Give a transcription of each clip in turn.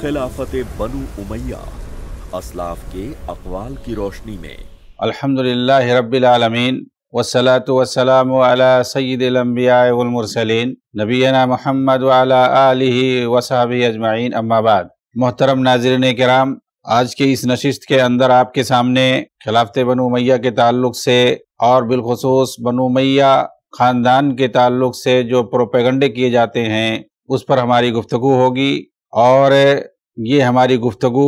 खिलाफत बनु उमैया असलाफ के अकवाल की रोशनी में अल्हम्दुलिल्लाह रब्बिलआलमीन वसलात वसलाम अला सैदिलम्बियामरसलिन नबीना मोहम्मद आलि वसाब अजमाइन अम्माबाद मोहतरम नाजरन कराम आज के इस नशिस्त के अंदर आपके सामने खिलाफत बनु मैया के ताल्लुक से और बिलखसूस बनु मैया ख़ानदान के ताल्लुक से जो प्रोपेगंडे किए जाते हैं उस पर हमारी गुफ्तु होगी और ये हमारी गुफ्तगु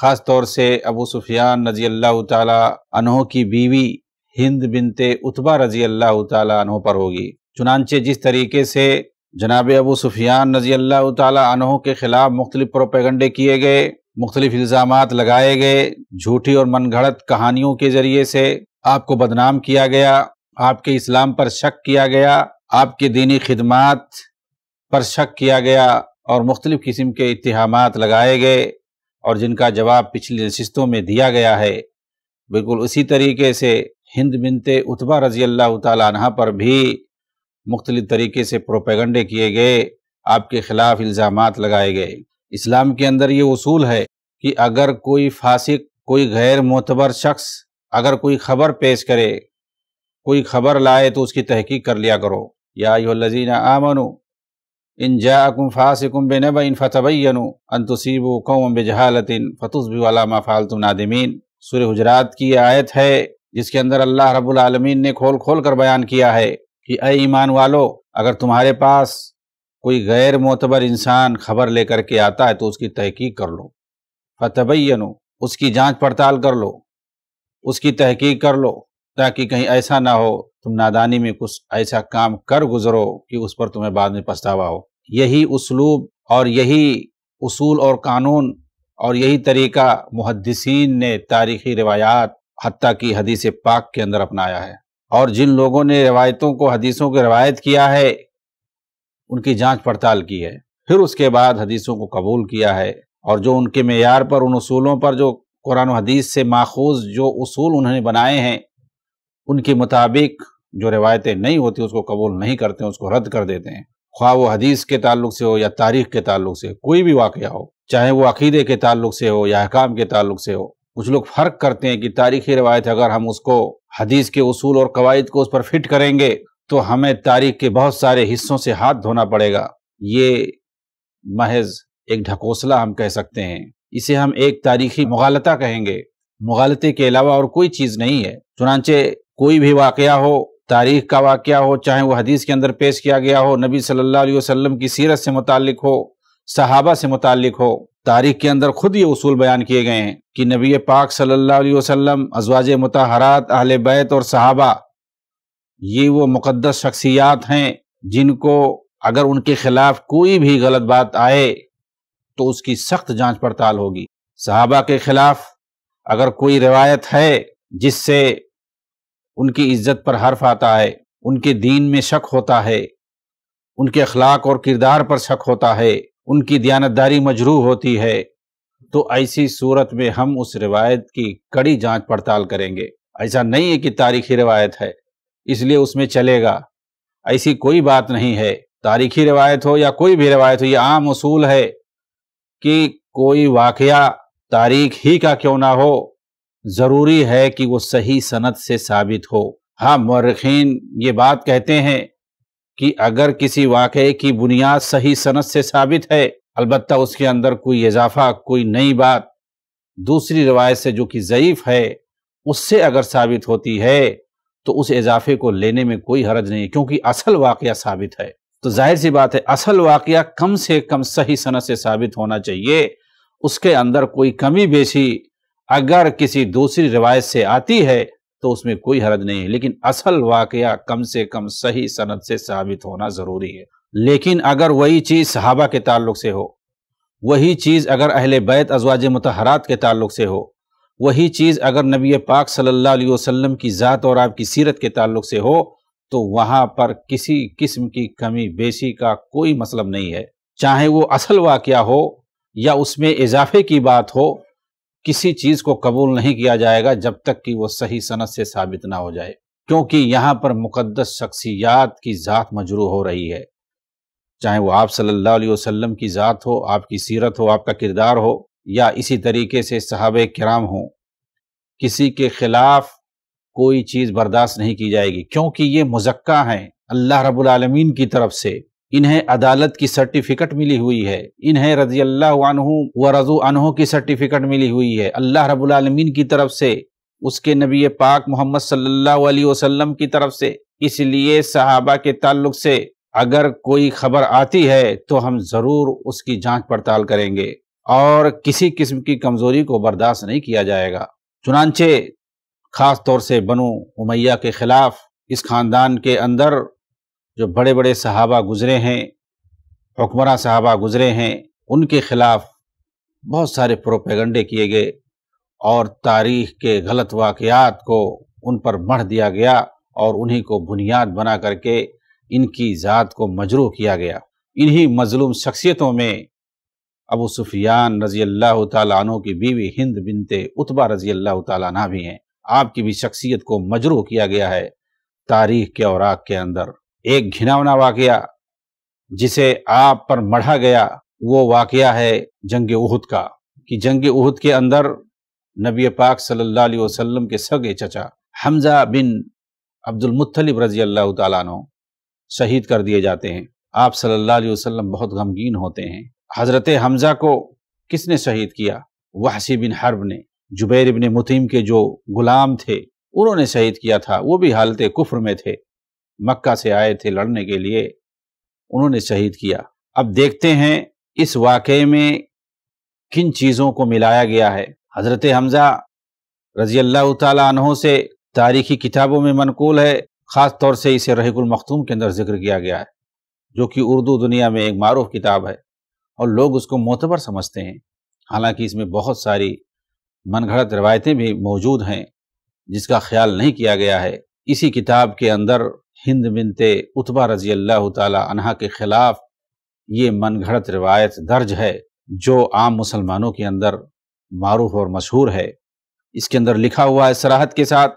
ख़ास तौर से अबू सुफियान रजी अल्लाह तहो की बीवी हिंद बिनते उतबा रजी अल्लाह तहो पर होगी चुनानचे जिस तरीके से जनाब अबू सुफियान रजी अल्लाह तहो के ख़िलाफ़ मुख्तलिफ प्रोपेगंडे किए गए मुख्तलिफ इल्ज़ाम लगाए गए झूठी और मन घड़त कहानियों के ज़रिए से आपको बदनाम किया गया आपके इस्लाम पर शक किया गया आपके दीनी खिदमात पर शक किया गया और मुख्तलिफ़ किस्म के इतहाम लगाए गए और जिनका जवाब पिछली नशस्तों में दिया गया है बिल्कुल उसी तरीके से हिंद बिनते उतबा रजी अल्लाह तह पर भी मुख्तलिफ तरीके से प्रोपेगंडे किए गए आपके ख़िलाफ़ इल्ज़ाम लगाए गए इस्लाम के अंदर ये उसूल है कि अगर कोई फासिक कोई गैर मोतबर शख्स अगर कोई खबर पेश करे कोई खबर लाए तो उसकी तहकीक कर लिया करो या यो लजीना आमनो इन जाकुम फ़ासिकुम बे नब इन फतबैनु अन कौम बजहालतिन फ़तुसबी वाला माफ़ाल तुम नादिमीन हजरात की आयत है जिसके अंदर अल्लाह आलमीन ने खोल खोल कर बयान किया है कि अ ईमान वालो अगर तुम्हारे पास कोई गैर मोतबर इंसान खबर लेकर के आता है तो उसकी तहकीक कर लो फतबैनु उसकी जांच पड़ताल कर लो उसकी तहकीक कर लो ताकि कहीं ऐसा ना हो तुम नादानी में कुछ ऐसा काम कर गुजरो कि उस पर तुम्हें बाद में पछतावा हो यही उसलूब और यही उसूल और कानून और यही तरीका मुहदसिन ने तारीखी रिवायात हती की हदीस पाक के अंदर अपनाया है और जिन लोगों ने रिवायतों को हदीसों की रवायत किया है उनकी जांच पड़ताल की है फिर उसके बाद हदीसों को कबूल किया है और जो उनके मैार पर उन असूलों पर जो कुरान हदीस से माखूज जो असूल उन्होंने बनाए हैं उनके मुताबिक जो रिवायतें नहीं होती उसको कबूल नहीं करते उसको रद्द कर देते हैं ख्वा वो हदीस के ताल्लुक से हो या तारीख के ताल्लुक से कोई भी वाक़ हो चाहे वो अकीदे के ताल्लुक से हो या अहकाम के ताल्लुक से हो कुछ लोग फ़र्क करते हैं कि तारीखी रवायत अगर हम उसको हदीस के असूल और कवायद को उस पर फिट करेंगे तो हमें तारीख के बहुत सारे हिस्सों से हाथ धोना पड़ेगा ये महज एक ढकोसला हम कह सकते हैं इसे हम एक तारीखी मुगालता कहेंगे मुगालते के अलावा और कोई चीज़ नहीं है चुनाचे कोई भी वाक़ हो तारीख का वाक़ हो चाहे वह हदीस के अंदर पेश किया गया हो नबी सल्लल्लाहु अलैहि वसल्लम की सीरत से मुतल हो सहाबा से मुतल हो तारीख के अंदर खुद ये उसूल बयान किए गए हैं कि नबी पाक सल्लल्लाहु अलैहि वसल्लम अजवाज मतहरात अहल बैत और सहाबा ये वो मुकदस शख्सियात हैं जिनको अगर उनके खिलाफ कोई भी गलत बात आए तो उसकी सख्त जांच पड़ताल होगी सहाबा के खिलाफ अगर कोई रिवायत है जिससे उनकी इज्जत पर हर्फ आता है उनके दीन में शक होता है उनके अखलाक और किरदार पर शक होता है उनकी दयानतदारी मजरू होती है तो ऐसी सूरत में हम उस रिवायत की कड़ी जांच पड़ताल करेंगे ऐसा नहीं है कि तारीखी रिवायत है इसलिए उसमें चलेगा ऐसी कोई बात नहीं है तारीखी रिवायत हो या कोई भी रिवायत हो यह आम उसूल है कि कोई वाक़ तारीख ही का क्यों ना हो ज़रूरी है कि वो सही सनत से साबित हो हाँ मरखीन ये बात कहते हैं कि अगर किसी वाकये की बुनियाद सही सनत से साबित है अलबत् उसके अंदर कोई इजाफा कोई नई बात दूसरी रवायत से जो कि ज़यीफ़ है उससे अगर साबित होती है तो उस इजाफे को लेने में कोई हरज नहीं है क्योंकि असल वाक़ साबित है तो जाहिर सी बात है असल वाक़ कम से कम सही सनत से साबित होना चाहिए उसके अंदर कोई कमी बेशी अगर किसी दूसरी रिवायत से आती है तो उसमें कोई हरज नहीं है लेकिन असल वाकया कम से कम सही सनद से साबित होना ज़रूरी है लेकिन अगर वही चीज़ सहाबा के ताल्लुक से हो वही चीज़ अगर अहले बैत अजवाज मतहरात के ताल्लुक से हो वही चीज़ अगर नबी पाक सल्लल्लाहु अलैहि वसल्लम की ज़ात और आपकी सीरत के ताल्लुक से हो तो वहां पर किसी किस्म की कमी बेशी का कोई मतलब नहीं है चाहे वो असल वाकया हो या उसमें इजाफे की बात हो किसी चीज को कबूल नहीं किया जाएगा जब तक कि वो सही सनत से साबित ना हो जाए क्योंकि यहाँ पर मुकद्दस शख्सियात की ज़ात मजरू हो रही है चाहे वो आप सल्लल्लाहु अलैहि वसल्लम की ज़ात हो आपकी सीरत हो आपका किरदार हो या इसी तरीके से सहाब कराम हो किसी के ख़िलाफ़ कोई चीज़ बर्दाश्त नहीं की जाएगी क्योंकि ये मुजक्का है अल्लाह रब्बुल की तरफ से इन्हें अदालत की सर्टिफिकेट मिली हुई है इन्हें रजी अल्लाह व रजू अनहु की सर्टिफिकेट मिली हुई है अल्लाह रबालमीन की तरफ से उसके नबी पाक मोहम्मद सल्लल्लाहु अलैहि वसल्लम की तरफ से इसलिए सहाबा के ताल्लुक से अगर कोई खबर आती है तो हम ज़रूर उसकी जांच पड़ताल करेंगे और किसी किस्म की कमज़ोरी को बर्दाश्त नहीं किया जाएगा चुनानचे ख़ास तौर से बनु उमैया के ख़िलाफ़ इस ख़ानदान के अंदर जो बड़े बड़े सहाबा गुज़रे हैं हुक्मरान सहाबा गुज़रे हैं उनके ख़िलाफ़ बहुत सारे प्रोपेगंडे किए गए और तारीख के गलत वाकयात को उन पर मढ़ दिया गया और उन्हीं को बुनियाद बना करके इनकी ज़ात को मजरू किया गया इन्हीं मजलूम शख्सियतों में अबू सुफियान रज़ी अल्लाह तु की बीवी हिंद बिनते उतबा रज़ी अल्लाह तु भी हैं आपकी भी शख्सियत को मजरू किया गया है तारीख के औराक के अंदर एक घिनावना वाक़ जिसे आप पर मढ़ा गया वो वाक़ है जंग उहद का कि जंग उहद के अंदर नबी पाक सल्लल्लाहु अलैहि वसल्लम के सगे चचा हमजा बिन अब्दुल मुत्तलिब रजी अल्लाह तु शहीद कर दिए जाते हैं आप सल्लल्लाहु अलैहि वसल्लम बहुत गमगीन होते हैं हज़रत हमज़ा को किसने शहीद किया वहसी बिन हर्ब ने जुबैर बिन मुतीम के जो गुलाम थे उन्होंने शहीद किया था वो भी हालत कुफ्र में थे मक्का से आए थे लड़ने के लिए उन्होंने शहीद किया अब देखते हैं इस वाक़े में किन चीज़ों को मिलाया गया है हज़रत हमज़ा रजी अल्लाह तहों से तारीखी किताबों में मनकूल है ख़ास तौर से इसे रहीकुल मखतूम के अंदर जिक्र किया गया है जो कि उर्दू दुनिया में एक मरूफ किताब है और लोग उसको मोतबर समझते हैं हालांकि इसमें बहुत सारी मनगढ़त रवायतें भी मौजूद हैं जिसका ख्याल नहीं किया गया है इसी किताब के अंदर हिंद बिनते उतबा रजी अल्लाह तहा के खिलाफ ये मन घड़त रिवायत दर्ज है जो आम मुसलमानों के अंदर मरूफ और मशहूर है इसके अंदर लिखा हुआ है सराहत के साथ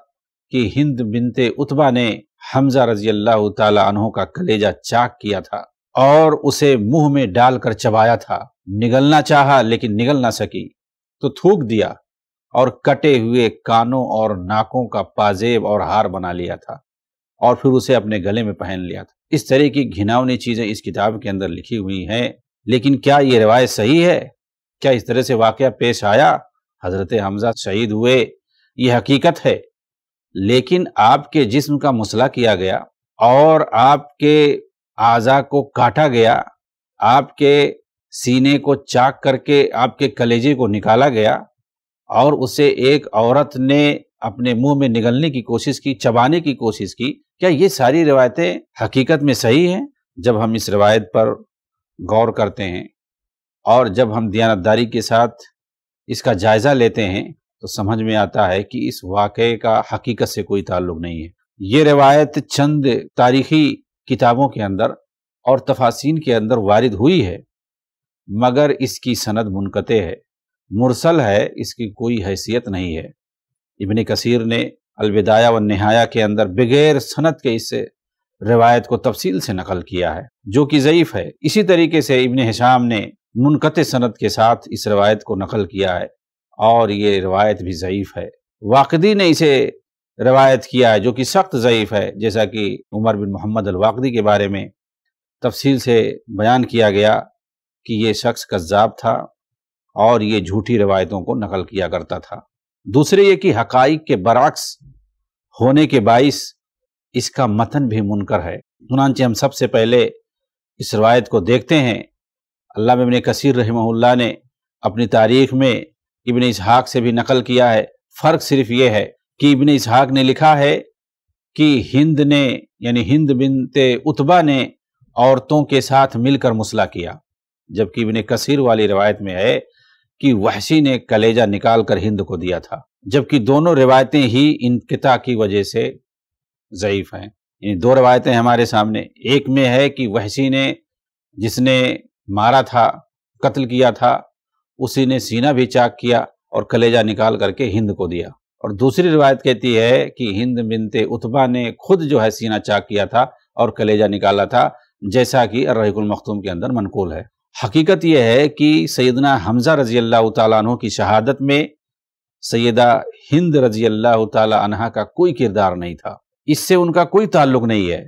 कि हिंद बिनते उतबा ने हमजा रजी अल्लाह तहों का कलेजा चाक किया था और उसे मुंह में डालकर चबाया था निगलना चाहा लेकिन निगल ना सकी तो थूक दिया और कटे हुए कानों और नाकों का पाजेब और हार बना लिया था और फिर उसे अपने गले में पहन लिया था इस तरह की घिनावनी चीजें इस किताब के अंदर लिखी हुई हैं लेकिन क्या ये रिवायत सही है क्या इस तरह से वाक़ पेश आया हजरत हमजा शहीद हुए ये हकीकत है लेकिन आपके जिस्म का मसला किया गया और आपके आज़ा को काटा गया आपके सीने को चाक करके आपके कलेजे को निकाला गया और उसे एक औरत ने अपने मुंह में निगलने की कोशिश की चबाने की कोशिश की क्या ये सारी रिवायतें हकीकत में सही हैं जब हम इस रिवायत पर गौर करते हैं और जब हम दयानतदारी के साथ इसका जायज़ा लेते हैं तो समझ में आता है कि इस वाक़े का हकीकत से कोई ताल्लुक नहीं है ये रिवायत चंद तारीखी किताबों के अंदर और तफासिन के अंदर वारद हुई है मगर इसकी सनद मुनकते है मुरसल है इसकी कोई हैसियत नहीं है इबन कसीर ने अलविदाया व नहाया के अंदर बगैर सनत के इस रिवायत को तफसील से नकल किया है जो कि ज़यीफ़ है इसी तरीके से इबन हिशाम ने मुनक़ सनत के साथ इस रवायत को नकल किया है और ये रवायत भी ज़यीफ़ है वाकदी ने इसे रवायत किया है जो कि सख्त ज़यीफ़ है जैसा कि उमर बिन मोहम्मद अलवाकदी के बारे में तफसील से बयान किया गया कि ये शख्स कज्जाब था और ये झूठी रवायतों को नकल किया करता था दूसरे ये कि हकाइक के बरक्स होने के बायस इसका मतन भी मुनकर है चुनानचे हम सबसे पहले इस रवायत को देखते हैं अल्लाह इबन कसीर रहमल्ला ने अपनी तारीख में इबन इसहाक से भी नकल किया है फ़र्क सिर्फ ये है कि इबन इसहाक ने लिखा है कि हिंद ने यानी हिंद बिनते उतबा ने औरतों के साथ मिलकर मुसला किया जबकि इबन कसीर वाली रवायत में है कि वहसी ने कलेजा निकाल कर हिंद को दिया था जबकि दोनों रिवायतें ही इन किता की वजह से ज़यीफ हैं यानी दो रिवायतें हमारे सामने एक में है कि वहसी ने जिसने मारा था कत्ल किया था उसी ने सीना भी चाक किया और कलेजा निकाल करके हिंद को दिया और दूसरी रिवायत कहती है कि हिंद बिनते उतबा ने खुद जो है सीना चाक किया था और कलेजा निकाला था जैसा कि अर्रकुल मखतूम के अंदर मनकूल है हकीकत यह है कि सैदना हमज़ा रजी अल्लाह तु की शहादत में सैदा हिंद रजी अल्लाह तहा का कोई किरदार नहीं था इससे उनका कोई ताल्लुक नहीं है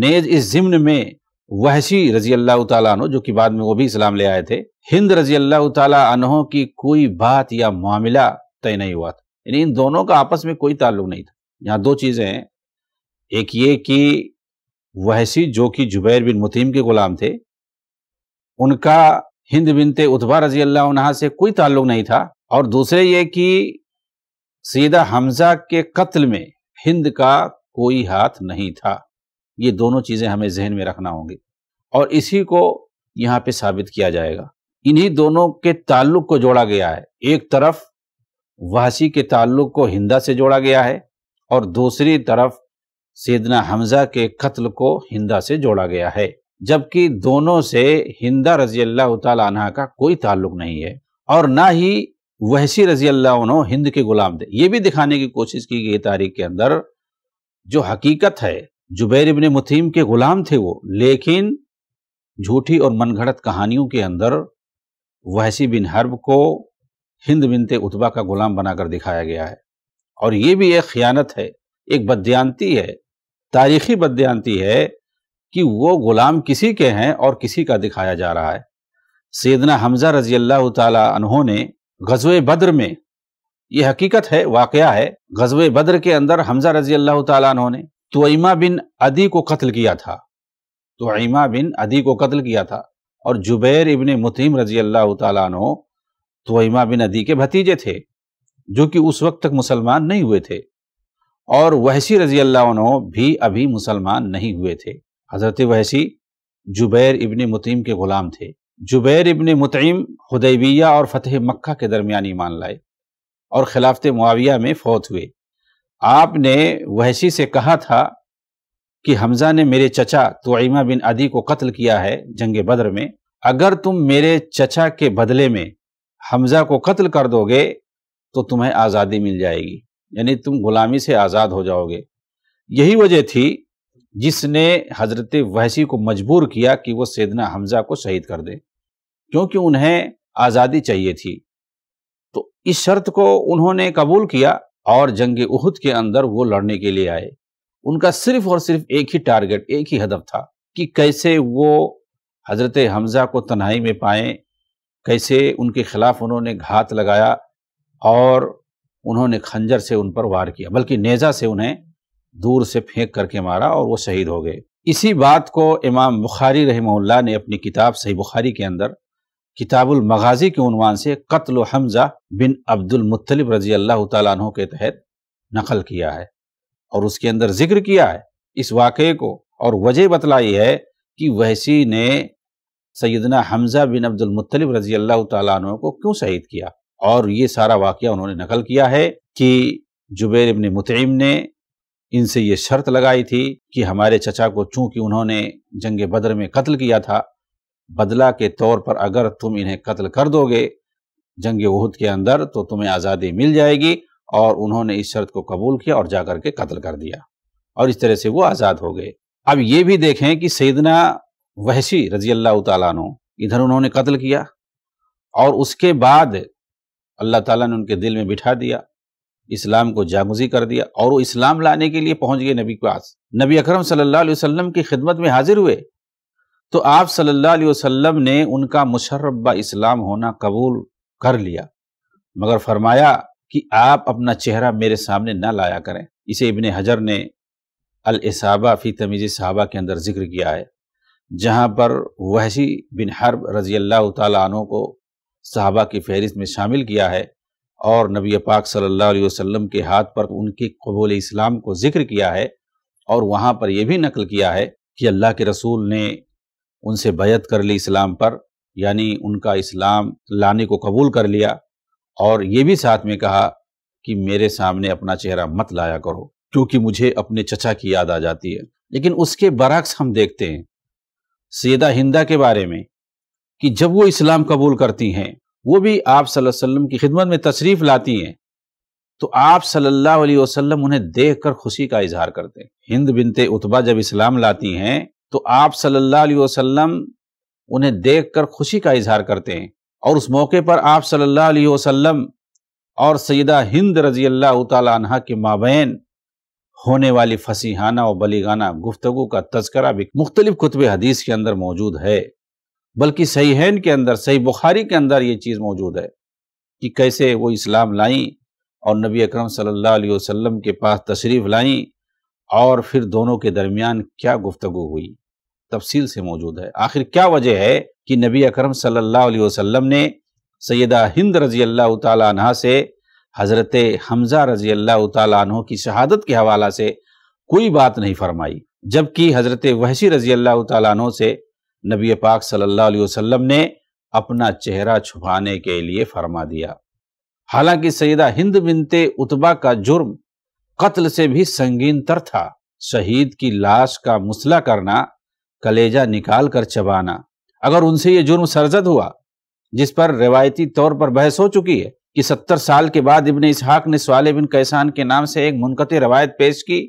नेज इस ज़िम्न में वहशी रजी अल्लाह तु जो कि बाद में वो भी इस्लाम ले आए थे हिंद रजी अल्लाह तहों की कोई बात या मामला तय नहीं हुआ था यानी इन दोनों का आपस में कोई ताल्लुक नहीं था यहाँ दो चीज़ें हैं एक ये कि वहसी जो कि जुबैर बिन मुतीम के ग़ुलाम थे उनका हिंद बिनते उतबा रजी अल्लाह से कोई ताल्लुक नहीं था और दूसरे ये कि सीधा हमजा के कत्ल में हिंद का कोई हाथ नहीं था ये दोनों चीज़ें हमें जहन में रखना होंगी और इसी को यहाँ पे साबित किया जाएगा इन्हीं दोनों के ताल्लुक को जोड़ा गया है एक तरफ वासी के ताल्लुक को हिंदा से जोड़ा गया है और दूसरी तरफ सीदना हमजा के कत्ल को हिंदा से जोड़ा गया है जबकि दोनों से हिंदा रजी अल्लाह तह का कोई ताल्लुक नहीं है और ना ही वहसी रजी अल्लाह हिंद के गुलाम थे ये भी दिखाने की कोशिश की गई तारीख के अंदर जो हकीकत है जुबैर इबन मुतीम के गुलाम थे वो लेकिन झूठी और मनगढ़ंत कहानियों के अंदर वहसी बिन हर्ब को हिंद बिनते उतबा का गुलाम बनाकर दिखाया गया है और ये भी एक खयानत है एक बदयांती है तारीखी बदयांती है कि वो गुलाम किसी के हैं और किसी का दिखाया जा रहा है सैदना हमजा रजी अल्लाह तहों ने गजव बद्र में यह हकीकत है वाक़ है गजवे बद्र के अंदर हमजा रजी अल्लाह तहों ने तोयमा बिन अदी को कत्ल किया था तोईमा बिन अदी को कत्ल किया था और जुबैर इबन मुतीम रजी अल्लाह तहों तोईमा बिन अदी के भतीजे थे जो कि उस वक्त तक मुसलमान नहीं हुए थे और वहसी रजी अल्लाह भी अभी मुसलमान नहीं हुए थे हज़रत वैसी जुबैर इबन मुतीम के ग़ुलाम थे जुबैर इबन मुतीम हदैबिया और फतेह मक्का के दरमियान ईमान लाए और खिलाफत मुआविया में फौत हुए आपने वहसी से कहा था कि हमज़ा ने मेरे चचा तोइमा बिन अदी को कत्ल किया है जंग बद्र में अगर तुम मेरे चचा के बदले में हमज़ा को कत्ल कर दोगे तो तुम्हें आज़ादी मिल जाएगी यानी तुम गुलामी से आज़ाद हो जाओगे यही वजह थी जिसने हजरत वहसी को मजबूर किया कि वो सैदना हमजा को शहीद कर दे क्योंकि उन्हें आज़ादी चाहिए थी तो इस शर्त को उन्होंने कबूल किया और जंग उहद के अंदर वो लड़ने के लिए आए उनका सिर्फ और सिर्फ एक ही टारगेट एक ही हदफ था कि कैसे वो हजरत हमज़ा को तनाई में पाए कैसे उनके खिलाफ उन्होंने घात लगाया और उन्होंने खंजर से उन पर वार किया बल्कि नेज़ा से उन्हें दूर से फेंक करके मारा और वो शहीद हो गए इसी बात को इमाम बुखारी रहमल्ला ने अपनी किताब सही बुखारी के अंदर किताबुल मगाजी के उनवान से कत्ल हमजा बिन अब्दुल मुत्तलिब रजी अल्लाह तु के तहत नकल किया है और उसके अंदर जिक्र किया है इस वाक़े को और वजह बतलाई है कि वहसी ने सैदना हमजा बिन अब्दुल मुत्तलिब रजी अल्लाह तु को क्यों शहीद किया और ये सारा वाक़ उन्होंने नकल किया है कि जुबैर इबन मुतम ने इनसे ये शर्त लगाई थी कि हमारे चचा को चूंकि उन्होंने जंग बदर में कत्ल किया था बदला के तौर पर अगर तुम इन्हें कत्ल कर दोगे जंग वहद के अंदर तो तुम्हें आज़ादी मिल जाएगी और उन्होंने इस शर्त को कबूल किया और जाकर के कत्ल कर दिया और इस तरह से वो आज़ाद हो गए अब ये भी देखें कि सैदना वहशी रजी अल्लाह तु इधर उन्होंने कत्ल किया और उसके बाद अल्लाह ताला ने उनके दिल में बिठा दिया इस्लाम को जागुजी कर दिया और वो इस्लाम लाने के लिए पहुंच गए नबी के पास नबी अकरम सल्लल्लाहु अलैहि वसल्लम की खिदमत में हाजिर हुए तो आप सल्लल्लाहु अलैहि वसल्लम ने उनका मुशर्रबा इस्लाम होना कबूल कर लिया मगर फरमाया कि आप अपना चेहरा मेरे सामने ना लाया करें इसे इबन हजर ने अलसाबा फ़ी तमीज़ साहबा के अंदर जिक्र किया है जहाँ पर वहशी बिन हरब रज़ी अल्लाह तनों को साहबा की फहरिस्त में शामिल किया है और नबी पाक सल्लल्लाहु अलैहि वसल्लम के हाथ पर उनके कबूल इस्लाम को जिक्र किया है और वहाँ पर यह भी नकल किया है कि अल्लाह के रसूल ने उनसे बैत कर ली इस्लाम पर यानी उनका इस्लाम लाने को कबूल कर लिया और ये भी साथ में कहा कि मेरे सामने अपना चेहरा मत लाया करो क्योंकि मुझे अपने चचा की याद आ जाती है लेकिन उसके बरक्स हम देखते हैं सैदा हिंदा के बारे में कि जब वो इस्लाम कबूल करती हैं वो भी आप सल्लल्लाहु अलैहि वसल्लम की खिदमत में तशरीफ़ लाती हैं तो आप सल्लल्लाहु अलैहि वसल्लम उन्हें देख कर खुशी का इजहार करते हैं हिंद बिनते उतबा जब इस्लाम लाती हैं तो आप सल्लल्लाहु अलैहि वसल्लम उन्हें देख कर खुशी का इजहार करते हैं और उस मौके पर आप सल्लल्लाहु अलैहि वसल्लम और सैदा हिंद रजी अल्लाह तह के माबेन होने वाली फसीहाना और बलीगाना गुफ्तगु का तस्करा भी मुख्तलिफ कुतब हदीस के अंदर मौजूद है बल्कि सही हैन के अंदर सही बुखारी के अंदर ये चीज़ मौजूद है कि कैसे वो इस्लाम लाई और नबी अकरम सल्लल्लाहु अलैहि वसल्लम के पास तशरीफ़ लाई और फिर दोनों के दरमियान क्या गुफ्तगु हुई तफसील से मौजूद है आखिर क्या वजह है कि नबी अकरम सल्लल्लाहु अलैहि वसल्लम ने सैदा हिंद रजी अल्लाह तह से हज़रत हमज़ा रजी अल्लाह तह की शहादत के हवाला से कोई बात नहीं फरमाई जबकि हज़रत वहशी रजी अल्लाह तह से नबी पाक सल्लल्लाहु अलैहि वसल्लम ने अपना चेहरा छुपाने के लिए फरमा दिया हालांकि सईदा हिंद बिनते उतबा का जुर्म कत्ल से भी संगीन तर था शहीद की लाश का मुसला करना कलेजा निकाल कर चबाना अगर उनसे ये जुर्म सरजद हुआ जिस पर रिवायती तौर पर बहस हो चुकी है कि सत्तर साल के बाद इबन इसहाक ने सवाल बिन कैसान के नाम से एक मुनकते रवायत पेश की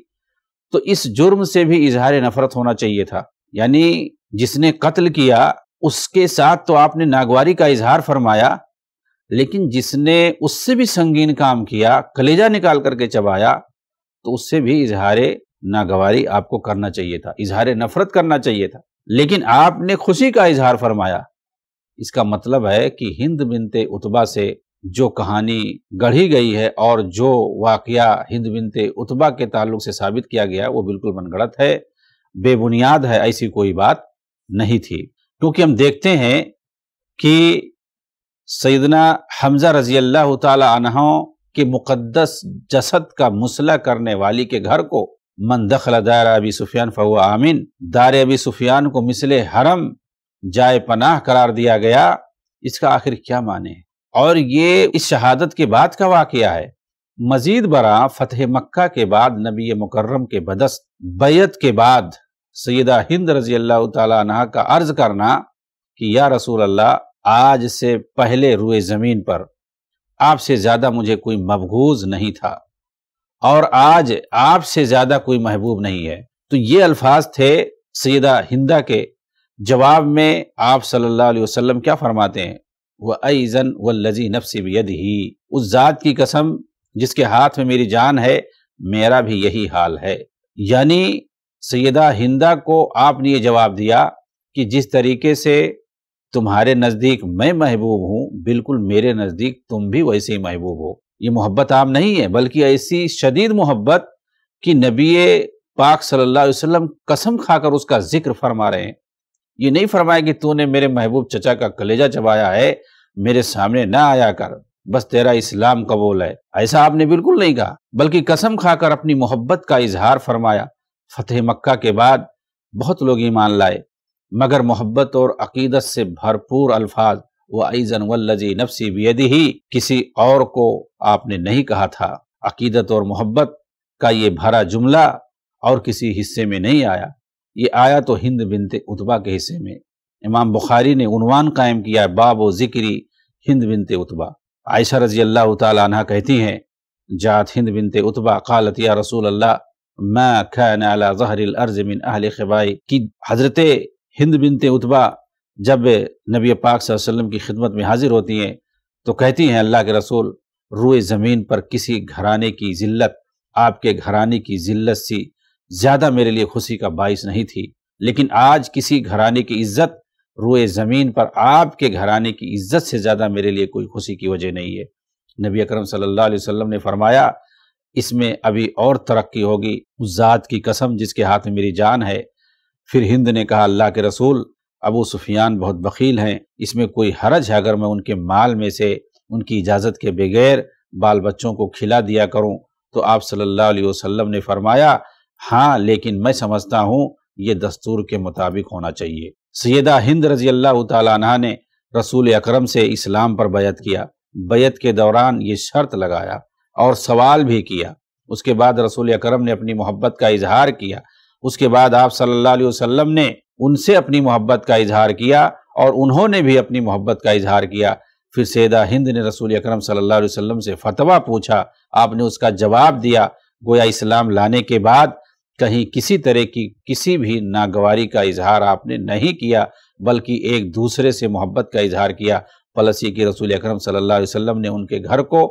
तो इस जुर्म से भी इजहार नफरत होना चाहिए था यानी जिसने कत्ल किया उसके साथ तो आपने नागवारी का इजहार फरमाया लेकिन जिसने उससे भी संगीन काम किया कलेजा निकाल करके चबाया तो उससे भी इजहार नागवारी आपको करना चाहिए था इजहार नफरत करना चाहिए था लेकिन आपने खुशी का इजहार फरमाया इसका मतलब है कि हिंद बिनते उतबा से जो कहानी गढ़ी गई है और जो वाकया हिंद बिनते उतबा के ताल्लुक से साबित किया गया वो बिल्कुल मनगढ़त है बेबुनियाद है ऐसी कोई बात नहीं थी क्योंकि हम देखते हैं कि सैदना हमजा रजी अल्लाह तहों के मुकदस जसद का मुसला करने वाली के घर को मन दखल दार अबी सुफियान फ़हुआ आमिन दार अबी सुफियान को मिसले हरम जाए पनाह करार दिया गया इसका आखिर क्या माने और ये इस शहादत के बाद का वाक़ है मजीद बरा फतेह मक्का के बाद नबी मुकर्रम के बदस्त बैत के बाद सैदा हिंद रजी अल्लाह तह का अर्ज करना कि या रसूल अल्लाह आज से पहले रुए ज़मीन पर आपसे ज़्यादा मुझे कोई मफगूज नहीं था और आज आपसे ज़्यादा कोई महबूब नहीं है तो ये अल्फाज थे सैदा हिंदा के जवाब में आप सल्लल्लाहु अलैहि वसल्लम क्या फरमाते हैं वह अजन व लजी नफसी यद ही उस ज़ात की कसम जिसके हाथ में मेरी जान है मेरा भी यही हाल है यानी सैदा हिंदा को आपने ये जवाब दिया कि जिस तरीके से तुम्हारे नज़दीक मैं महबूब हूँ बिल्कुल मेरे नज़दीक तुम भी वैसे ही महबूब हो ये मोहब्बत आम नहीं है बल्कि ऐसी शदीद मोहब्बत कि नबी पाक सल्ला अलैहि कसम खाकर उसका जिक्र फरमा रहे हैं ये नहीं फरमाया कि तूने मेरे महबूब चचा का कलेजा चबाया है मेरे सामने ना आया कर बस तेरा इस्लाम कबूल है ऐसा आपने बिल्कुल नहीं कहा बल्कि कसम खाकर अपनी मोहब्बत का इजहार फरमाया फतेह मक्का के बाद बहुत लोग ईमान लाए मगर मोहब्बत और अकीदत से भरपूर अल्फाज व ईजन वल्लजी नफसी बेदी ही किसी और को आपने नहीं कहा था अकीदत और मोहब्बत का ये भरा जुमला और किसी हिस्से में नहीं आया ये आया तो हिंद बिनते उतबा के हिस्से में इमाम बुखारी ने उनवान कायम किया बाब व जिक्री हिंद बिनते उतबा आयशा रजी अल्लाह तह कहती हैं जात हिंद बिनते उतबा कालतिया रसूल अल्लाह मा खान अला जहर अर्ज मिन अहल खबाई हजरत हिंद बिनते उतबा जब नबी पाक वसल्लम की खिदमत में हाजिर होती हैं तो कहती हैं अल्लाह के रसूल रुए ज़मीन पर किसी घराने की ज़िल्लत आपके घराने की ज़िल्लत सी ज़्यादा मेरे लिए खुशी का बायस नहीं थी लेकिन आज किसी घराने की इज्जत रुए ज़मीन पर आपके घराने की इज्जत से ज़्यादा मेरे लिए कोई खुशी की वजह नहीं है नबी अकरम सल्लल्लाहु अलैहि वसल्लम ने फरमाया इसमें अभी और तरक्की होगी उस ज़ात की कसम जिसके हाथ में मेरी जान है फिर हिंद ने कहा अल्लाह के रसूल अबू सुफियान बहुत बकील हैं इसमें कोई हरज है अगर मैं उनके माल में से उनकी इजाज़त के बगैर बाल बच्चों को खिला दिया करूं तो आप सल्लल्लाहु अलैहि वसल्लम ने फरमाया हाँ लेकिन मैं समझता हूँ ये दस्तूर के मुताबिक होना चाहिए सैदा हिंद रजी अल्लाह तह ने रसूल अक्रम से इस्लाम पर बैत किया बैत के दौरान ये शर्त लगाया और सवाल भी किया उसके बाद रसूल अकरम ने अपनी मोहब्बत का इजहार किया उसके बाद आप सल्लल्लाहु अलैहि वसल्लम ने उनसे अपनी मोहब्बत का इजहार किया और उन्होंने भी अपनी मोहब्बत का इजहार किया फिर सैदा हिंद ने रसूल अकरम सल्लल्लाहु अलैहि वसल्लम से फतवा पूछा आपने उसका जवाब दिया गोया इस्लाम लाने के बाद कहीं किसी तरह की किसी भी नागवारी का इजहार आपने नहीं किया बल्कि एक दूसरे से मोहब्बत का इजहार किया पलसी के रसूल अकरम सल्लल्लाहु अलैहि वसल्लम ने उनके घर को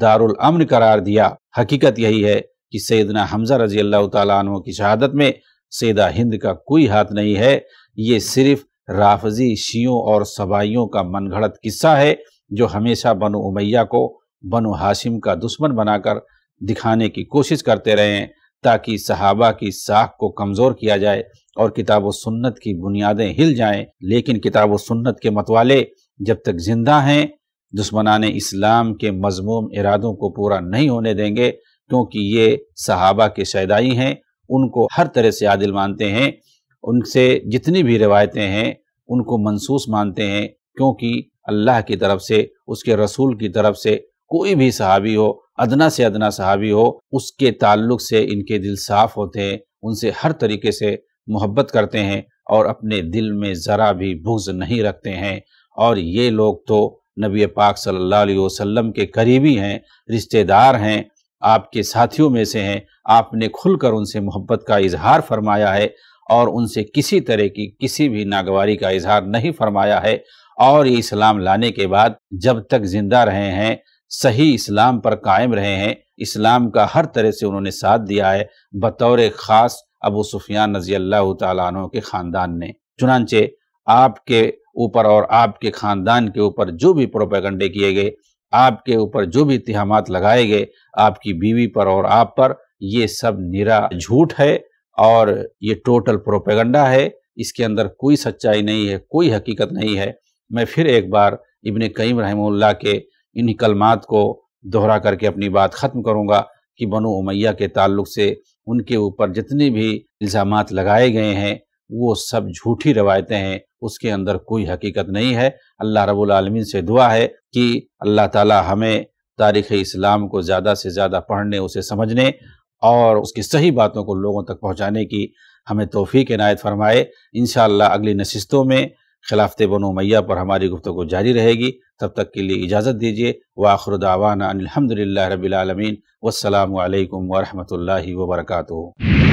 दारुल अमन करार दिया हकीकत यही है कि सैदना हमजा रजी अल्लाह तु की शहादत में सैदा हिंद का कोई हाथ नहीं है ये सिर्फ राफजी शियों और सबाइयों का मनगढ़ंत किस्सा है जो हमेशा बनु उमैया को बनु हाशिम का दुश्मन बनाकर दिखाने की कोशिश करते रहे ताकि सहाबा की साख को कमज़ोर किया जाए और किताब सुन्नत की बुनियादें हिल जाएं लेकिन किताब सुन्नत के मतवाले जब तक जिंदा हैं दुश्मनान इस्लाम के मजमूम इरादों को पूरा नहीं होने देंगे क्योंकि ये सहाबा के शैदाई हैं उनको हर तरह से आदिल मानते हैं उनसे जितनी भी रिवायतें हैं उनको मनसूस मानते हैं क्योंकि अल्लाह की तरफ से उसके रसूल की तरफ से कोई भी सहाबी हो अदना से अदना सहाबी हो उसके ताल्लुक से इनके दिल साफ़ होते हैं उनसे हर तरीके से मोहब्बत करते हैं और अपने दिल में ज़रा भी बुग्ज नहीं रखते हैं और ये लोग तो नबी पाक सल्लल्लाहु अलैहि वसल्लम के करीबी हैं रिश्तेदार हैं आपके साथियों में से हैं आपने खुलकर उनसे मोहब्बत का इजहार फरमाया है और उनसे किसी तरह की किसी भी नागवारी का इजहार नहीं फरमाया है और ये इस्लाम लाने के बाद जब तक जिंदा रहे हैं सही इस्लाम पर कायम रहे हैं इस्लाम का हर तरह से उन्होंने साथ दिया है बतौर ख़ास अबू सुफियान रजी अल्लाह तुम के ख़ानदान ने चुनानचे आपके ऊपर और आपके खानदान के ऊपर जो भी प्रोपेगंडे किए गए आपके ऊपर जो भी इतिहामात लगाए गए आपकी बीवी पर और आप पर ये सब निरा झूठ है और ये टोटल प्रोपेगंडा है इसके अंदर कोई सच्चाई नहीं है कोई हकीकत नहीं है मैं फिर एक बार इबन कईम रहमुल्ला के इन कलमात को दोहरा करके अपनी बात ख़त्म करूँगा कि बनो उमैया के ताल्लुक से उनके ऊपर जितने भी इल्ज़ाम लगाए गए हैं वो सब झूठी रवायतें हैं उसके अंदर कोई हकीकत नहीं है अल्लाह रब्बुल रबालमीन से दुआ है कि अल्लाह ताला हमें तारीख़ इस्लाम को ज़्यादा से ज़्यादा पढ़ने उसे समझने और उसकी सही बातों को लोगों तक पहुँचाने की हमें तोफ़ी नायत फरमाए इन अगली नशस्तों में खिलाफत बनो मैया पर हमारी गुफ्तु जारी रहेगी तब तक के लिए इजाज़त दीजिए वाखरुदावाना अनिलहमदिल्ला रबीआलमीन वालकम वरहमल वर्का